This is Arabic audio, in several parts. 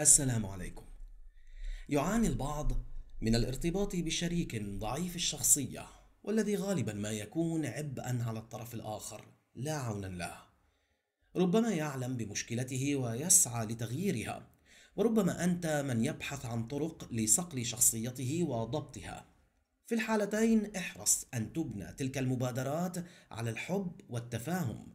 السلام عليكم يعاني البعض من الارتباط بشريك ضعيف الشخصيه والذي غالبا ما يكون عبئا على الطرف الاخر لا عونا له ربما يعلم بمشكلته ويسعى لتغييرها وربما انت من يبحث عن طرق لصقل شخصيته وضبطها في الحالتين احرص ان تبنى تلك المبادرات على الحب والتفاهم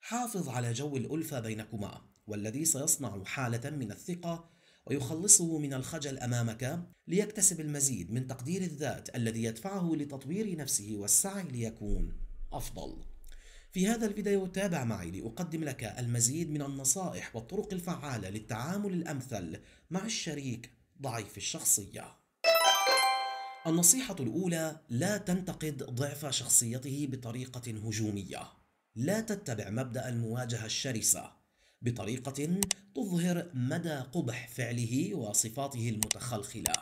حافظ على جو الالفه بينكما والذي سيصنع حالة من الثقة ويخلصه من الخجل امامك ليكتسب المزيد من تقدير الذات الذي يدفعه لتطوير نفسه والسعي ليكون افضل. في هذا الفيديو تابع معي لاقدم لك المزيد من النصائح والطرق الفعاله للتعامل الامثل مع الشريك ضعيف الشخصيه. النصيحه الاولى لا تنتقد ضعف شخصيته بطريقه هجوميه. لا تتبع مبدا المواجهه الشرسه بطريقة تظهر مدى قبح فعله وصفاته المتخلخلة.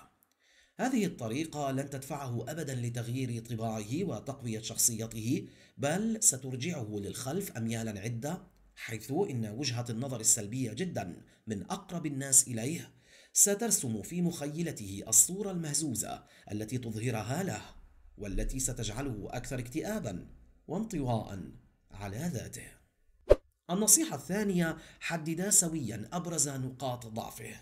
هذه الطريقة لن تدفعه أبدا لتغيير طباعه وتقوية شخصيته، بل سترجعه للخلف أميالا عدة، حيث إن وجهة النظر السلبية جدا من أقرب الناس إليه سترسم في مخيلته الصورة المهزوزة التي تظهرها له، والتي ستجعله أكثر اكتئابا وانطواء على ذاته. النصيحة الثانية حددا سويا أبرز نقاط ضعفه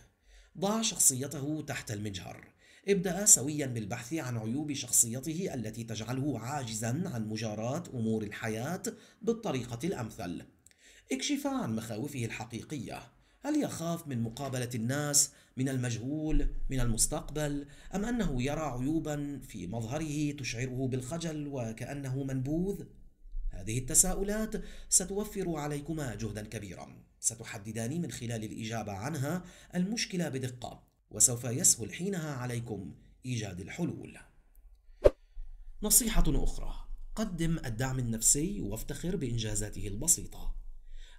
ضع شخصيته تحت المجهر ابدأ سويا بالبحث عن عيوب شخصيته التي تجعله عاجزا عن مجاراة أمور الحياة بالطريقة الأمثل اكشف عن مخاوفه الحقيقية هل يخاف من مقابلة الناس، من المجهول، من المستقبل، أم أنه يرى عيوبا في مظهره تشعره بالخجل وكأنه منبوذ؟ هذه التساؤلات ستوفر عليكما جهدا كبيرا ستحددان من خلال الإجابة عنها المشكلة بدقة وسوف يسهل حينها عليكم إيجاد الحلول نصيحة أخرى قدم الدعم النفسي وافتخر بإنجازاته البسيطة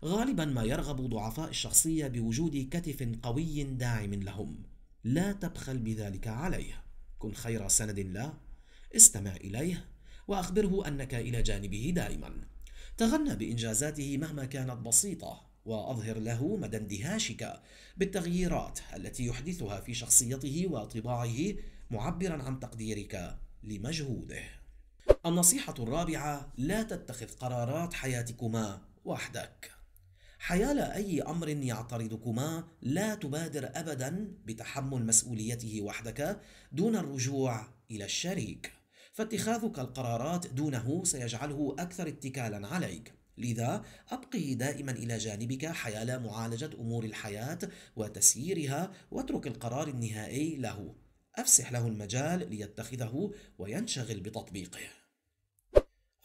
غالبا ما يرغب ضعفاء الشخصية بوجود كتف قوي داعم لهم لا تبخل بذلك عليه كن خير سند له استمع إليه وأخبره أنك إلى جانبه دائما تغنى بإنجازاته مهما كانت بسيطة وأظهر له مدى اندهاشك بالتغييرات التي يحدثها في شخصيته وطباعه معبرا عن تقديرك لمجهوده النصيحة الرابعة لا تتخذ قرارات حياتكما وحدك حيال أي أمر يعترضكما لا تبادر أبدا بتحمل مسؤوليته وحدك دون الرجوع إلى الشريك فاتخاذك القرارات دونه سيجعله أكثر اتكالا عليك لذا أبقه دائما إلى جانبك حيال معالجة أمور الحياة وتسييرها واترك القرار النهائي له أفسح له المجال ليتخذه وينشغل بتطبيقه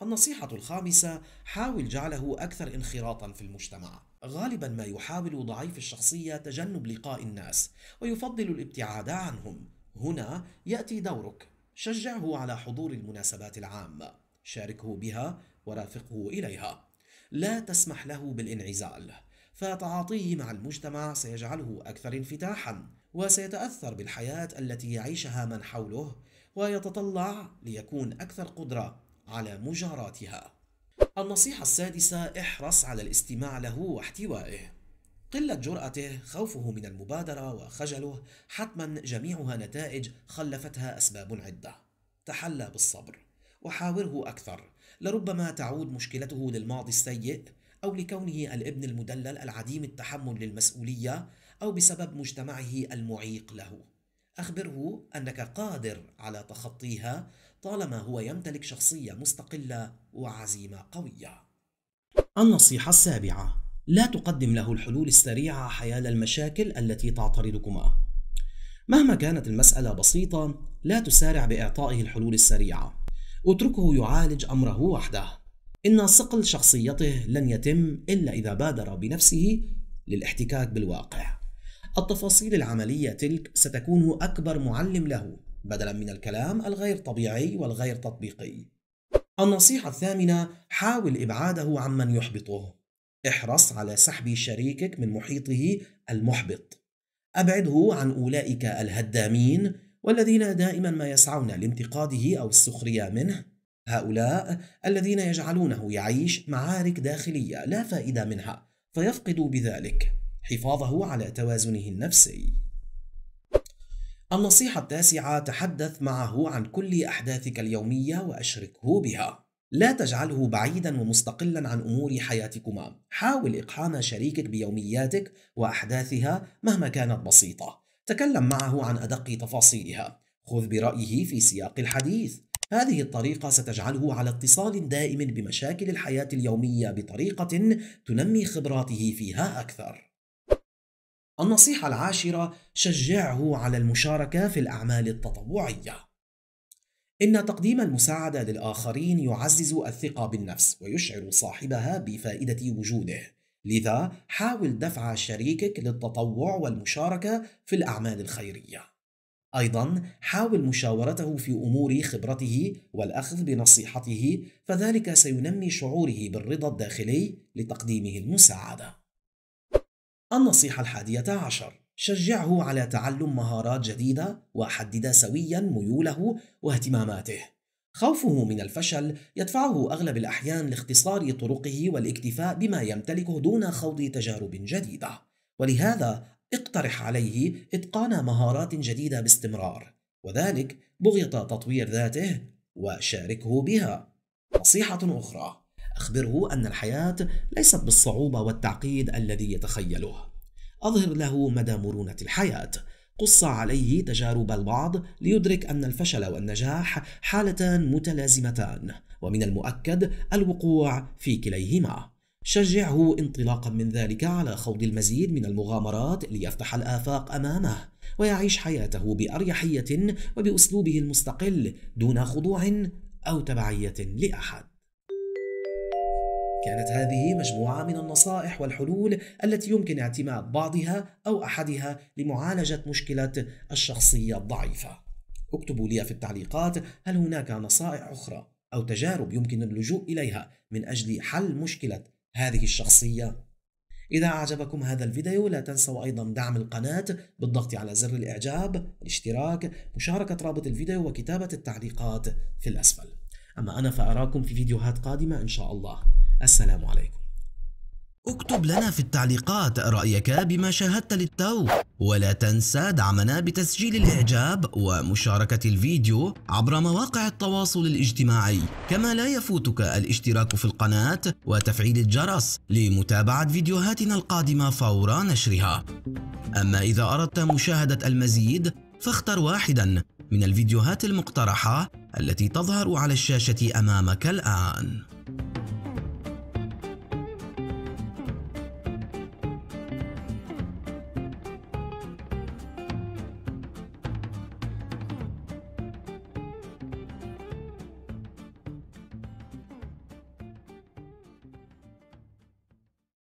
النصيحة الخامسة حاول جعله أكثر انخراطا في المجتمع غالبا ما يحاول ضعيف الشخصية تجنب لقاء الناس ويفضل الابتعاد عنهم هنا يأتي دورك شجعه على حضور المناسبات العامة شاركه بها ورافقه إليها لا تسمح له بالانعزال فتعاطيه مع المجتمع سيجعله أكثر انفتاحا وسيتأثر بالحياة التي يعيشها من حوله ويتطلع ليكون أكثر قدرة على مجاراتها النصيحة السادسة احرص على الاستماع له واحتوائه قلة جرأته خوفه من المبادرة وخجله حتما جميعها نتائج خلفتها أسباب عدة تحلى بالصبر وحاوره أكثر لربما تعود مشكلته للماضي السيء أو لكونه الابن المدلل العديم التحمل للمسؤولية أو بسبب مجتمعه المعيق له أخبره أنك قادر على تخطيها طالما هو يمتلك شخصية مستقلة وعزيمة قوية النصيحة السابعة لا تقدم له الحلول السريعة حيال المشاكل التي تعترضكما. مهما كانت المسألة بسيطة، لا تسارع بإعطائه الحلول السريعة. اتركه يعالج أمره وحده. إن صقل شخصيته لن يتم إلا إذا بادر بنفسه للاحتكاك بالواقع. التفاصيل العملية تلك ستكون أكبر معلم له بدلا من الكلام الغير طبيعي والغير تطبيقي. النصيحة الثامنة حاول إبعاده عمن يحبطه. احرص على سحب شريكك من محيطه المحبط ابعده عن اولئك الهدامين والذين دائما ما يسعون لانتقاده او السخريه منه هؤلاء الذين يجعلونه يعيش معارك داخليه لا فائده منها فيفقد بذلك حفاظه على توازنه النفسي النصيحه التاسعه تحدث معه عن كل احداثك اليوميه واشركه بها لا تجعله بعيدا ومستقلا عن امور حياتكما، حاول اقحام شريكك بيومياتك واحداثها مهما كانت بسيطه، تكلم معه عن ادق تفاصيلها، خذ برايه في سياق الحديث. هذه الطريقة ستجعله على اتصال دائم بمشاكل الحياة اليومية بطريقة تنمي خبراته فيها أكثر. النصيحة العاشرة: شجعه على المشاركة في الأعمال التطوعية. إن تقديم المساعدة للآخرين يعزز الثقة بالنفس ويشعر صاحبها بفائدة وجوده، لذا حاول دفع شريكك للتطوع والمشاركة في الأعمال الخيرية. أيضًا حاول مشاورته في أمور خبرته والأخذ بنصيحته، فذلك سينمي شعوره بالرضا الداخلي لتقديمه المساعدة. النصيحة الحادية عشر: شجعه على تعلم مهارات جديدة وحدد سويا ميوله واهتماماته. خوفه من الفشل يدفعه أغلب الأحيان لاختصار طرقه والاكتفاء بما يمتلكه دون خوض تجارب جديدة، ولهذا اقترح عليه إتقان مهارات جديدة باستمرار، وذلك بغية تطوير ذاته وشاركه بها. نصيحة أخرى: أخبره أن الحياة ليست بالصعوبة والتعقيد الذي يتخيله. أظهر له مدى مرونة الحياة قص عليه تجارب البعض ليدرك أن الفشل والنجاح حالتان متلازمتان ومن المؤكد الوقوع في كليهما شجعه انطلاقا من ذلك على خوض المزيد من المغامرات ليفتح الآفاق أمامه ويعيش حياته بأريحية وبأسلوبه المستقل دون خضوع أو تبعية لأحد كانت هذه مجموعة من النصائح والحلول التي يمكن اعتماد بعضها أو أحدها لمعالجة مشكلة الشخصية الضعيفة. اكتبوا لي في التعليقات هل هناك نصائح أخرى أو تجارب يمكن اللجوء إليها من أجل حل مشكلة هذه الشخصية؟ إذا أعجبكم هذا الفيديو لا تنسوا أيضا دعم القناة بالضغط على زر الإعجاب، الاشتراك، مشاركة رابط الفيديو وكتابة التعليقات في الأسفل. أما أنا فأراكم في فيديوهات قادمة إن شاء الله. السلام عليكم اكتب لنا في التعليقات رأيك بما شاهدت للتو ولا تنسى دعمنا بتسجيل الإعجاب ومشاركة الفيديو عبر مواقع التواصل الاجتماعي كما لا يفوتك الاشتراك في القناة وتفعيل الجرس لمتابعة فيديوهاتنا القادمة فور نشرها أما إذا أردت مشاهدة المزيد فاختر واحدا من الفيديوهات المقترحة التي تظهر على الشاشة أمامك الآن